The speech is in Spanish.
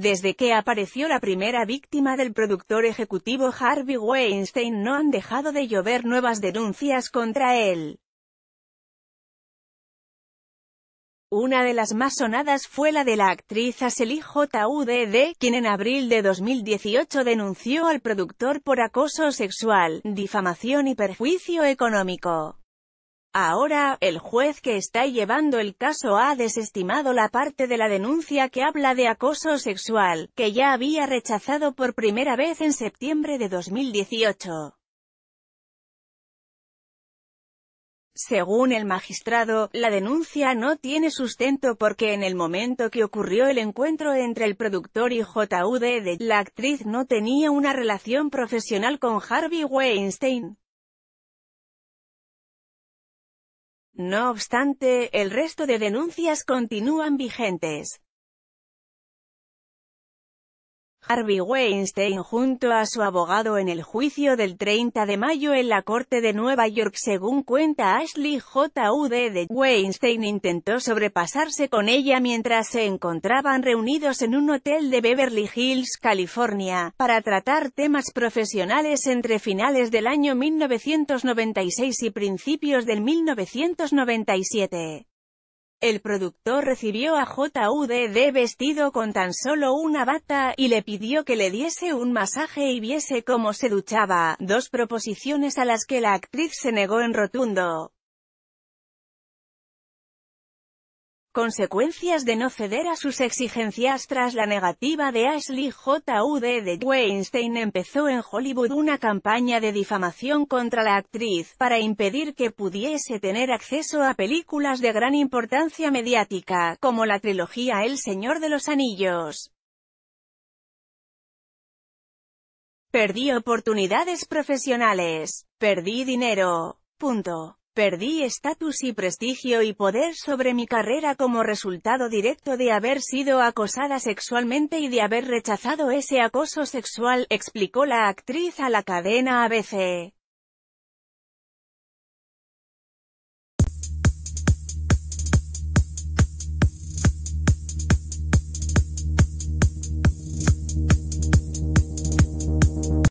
Desde que apareció la primera víctima del productor ejecutivo Harvey Weinstein no han dejado de llover nuevas denuncias contra él. Una de las más sonadas fue la de la actriz Aseli J.U.D.D., quien en abril de 2018 denunció al productor por acoso sexual, difamación y perjuicio económico. Ahora, el juez que está llevando el caso ha desestimado la parte de la denuncia que habla de acoso sexual, que ya había rechazado por primera vez en septiembre de 2018. Según el magistrado, la denuncia no tiene sustento porque en el momento que ocurrió el encuentro entre el productor y JUD, la actriz no tenía una relación profesional con Harvey Weinstein. No obstante, el resto de denuncias continúan vigentes. Harvey Weinstein junto a su abogado en el juicio del 30 de mayo en la Corte de Nueva York según cuenta Ashley J.U.D. de Weinstein intentó sobrepasarse con ella mientras se encontraban reunidos en un hotel de Beverly Hills, California, para tratar temas profesionales entre finales del año 1996 y principios del 1997. El productor recibió a JUDD vestido con tan solo una bata, y le pidió que le diese un masaje y viese cómo se duchaba, dos proposiciones a las que la actriz se negó en rotundo. consecuencias de no ceder a sus exigencias tras la negativa de Ashley J.U.D. de Weinstein empezó en Hollywood una campaña de difamación contra la actriz, para impedir que pudiese tener acceso a películas de gran importancia mediática, como la trilogía El Señor de los Anillos. Perdí oportunidades profesionales. Perdí dinero. Punto. Perdí estatus y prestigio y poder sobre mi carrera como resultado directo de haber sido acosada sexualmente y de haber rechazado ese acoso sexual, explicó la actriz a la cadena ABC.